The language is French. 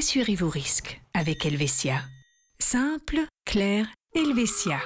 Assurez vos risques avec Helvetia. Simple, clair, Helvetia.